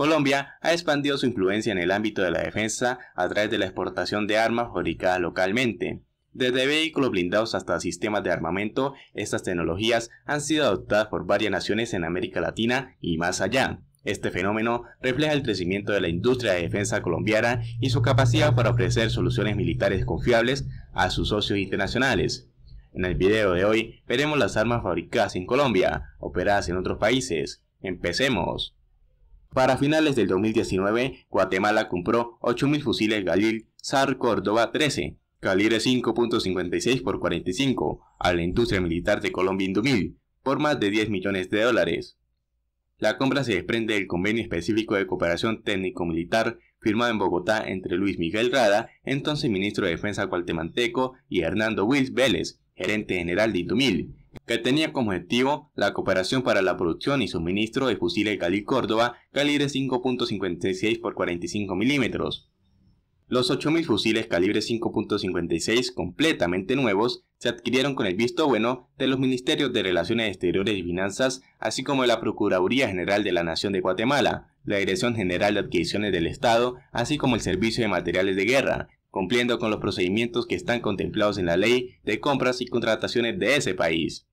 Colombia ha expandido su influencia en el ámbito de la defensa a través de la exportación de armas fabricadas localmente. Desde vehículos blindados hasta sistemas de armamento, estas tecnologías han sido adoptadas por varias naciones en América Latina y más allá. Este fenómeno refleja el crecimiento de la industria de defensa colombiana y su capacidad para ofrecer soluciones militares confiables a sus socios internacionales. En el video de hoy veremos las armas fabricadas en Colombia, operadas en otros países. Empecemos. Para finales del 2019, Guatemala compró 8.000 fusiles Galil SAR Córdoba 13, calibre 5.56 x 45, a la industria militar de Colombia Indumil, por más de 10 millones de dólares. La compra se desprende del convenio específico de cooperación técnico-militar firmado en Bogotá entre Luis Miguel Rada, entonces ministro de Defensa guatemalteco, y Hernando Wills Vélez, gerente general de Indumil, que tenía como objetivo la cooperación para la producción y suministro de fusiles Cali Córdoba calibre 5.56 x 45 milímetros. Los 8.000 fusiles calibre 5.56 completamente nuevos se adquirieron con el visto bueno de los Ministerios de Relaciones Exteriores y Finanzas, así como de la Procuraduría General de la Nación de Guatemala, la Dirección General de Adquisiciones del Estado, así como el Servicio de Materiales de Guerra, cumpliendo con los procedimientos que están contemplados en la ley de compras y contrataciones de ese país.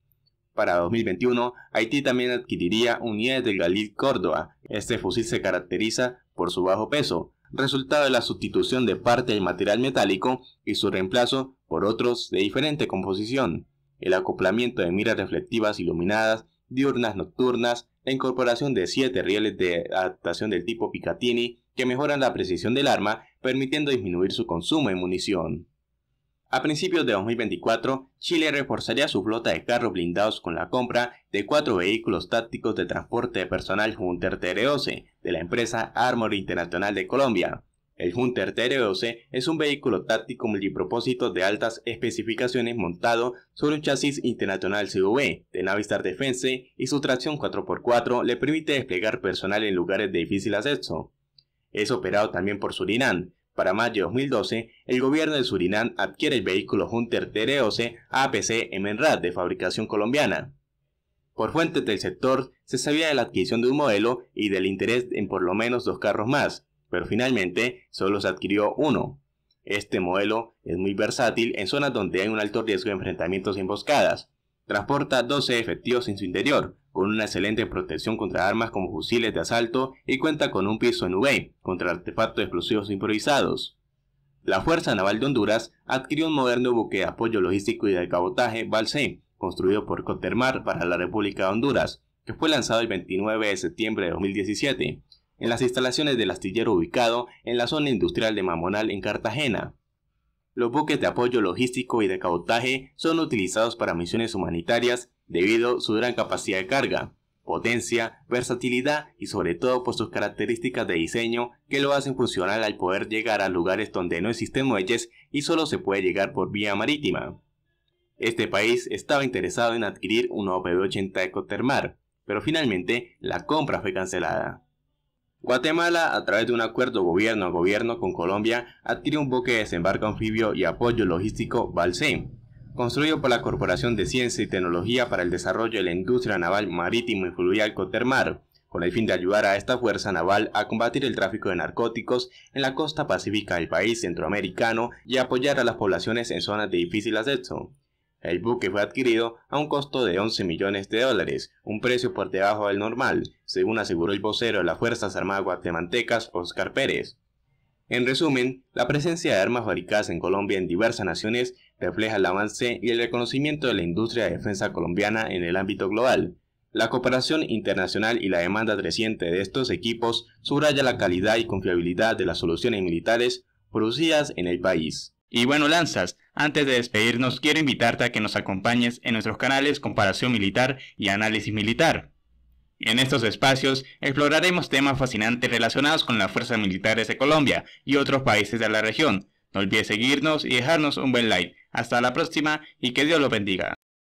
Para 2021, Haití también adquiriría unidades del Galil Córdoba. Este fusil se caracteriza por su bajo peso, resultado de la sustitución de parte del material metálico y su reemplazo por otros de diferente composición. El acoplamiento de miras reflectivas iluminadas, diurnas nocturnas, la incorporación de siete rieles de adaptación del tipo Picatinny que mejoran la precisión del arma permitiendo disminuir su consumo de munición. A principios de 2024, Chile reforzaría su flota de carros blindados con la compra de cuatro vehículos tácticos de transporte de personal Hunter TR-12 de la empresa Armor Internacional de Colombia. El Hunter TR-12 es un vehículo táctico multipropósito de altas especificaciones montado sobre un chasis internacional CV de Navistar Defense y su tracción 4x4 le permite desplegar personal en lugares de difícil acceso. Es operado también por Surinam, para mayo de 2012, el gobierno de Surinam adquiere el vehículo Hunter TR-11 e APC MENRAD de fabricación colombiana. Por fuentes del sector, se sabía de la adquisición de un modelo y del interés en por lo menos dos carros más, pero finalmente solo se adquirió uno. Este modelo es muy versátil en zonas donde hay un alto riesgo de enfrentamientos y emboscadas. Transporta 12 efectivos en su interior, con una excelente protección contra armas como fusiles de asalto y cuenta con un piso en UV contra artefactos explosivos improvisados. La Fuerza Naval de Honduras adquirió un moderno buque de apoyo logístico y de cabotaje VALSE, construido por Cotermar para la República de Honduras, que fue lanzado el 29 de septiembre de 2017, en las instalaciones del astillero ubicado en la zona industrial de Mamonal en Cartagena. Los buques de apoyo logístico y de cabotaje son utilizados para misiones humanitarias debido a su gran capacidad de carga, potencia, versatilidad y sobre todo por sus características de diseño que lo hacen funcional al poder llegar a lugares donde no existen muelles y solo se puede llegar por vía marítima. Este país estaba interesado en adquirir un p 80 Ecotermar, pero finalmente la compra fue cancelada. Guatemala, a través de un acuerdo gobierno a gobierno con Colombia, adquirió un buque de desembarco anfibio y apoyo logístico Balsén, construido por la Corporación de Ciencia y Tecnología para el Desarrollo de la Industria Naval Marítimo y Fluvial Cotermar, con el fin de ayudar a esta fuerza naval a combatir el tráfico de narcóticos en la costa pacífica del país centroamericano y apoyar a las poblaciones en zonas de difícil acceso. El buque fue adquirido a un costo de 11 millones de dólares, un precio por debajo del normal, según aseguró el vocero de las Fuerzas Armadas Guatemaltecas, Oscar Pérez. En resumen, la presencia de armas fabricadas en Colombia en diversas naciones refleja el avance y el reconocimiento de la industria de defensa colombiana en el ámbito global. La cooperación internacional y la demanda creciente de estos equipos subraya la calidad y confiabilidad de las soluciones militares producidas en el país. Y bueno, Lanzas, antes de despedirnos quiero invitarte a que nos acompañes en nuestros canales Comparación Militar y Análisis Militar. En estos espacios exploraremos temas fascinantes relacionados con las fuerzas militares de Colombia y otros países de la región. No olvides seguirnos y dejarnos un buen like. Hasta la próxima y que Dios los bendiga.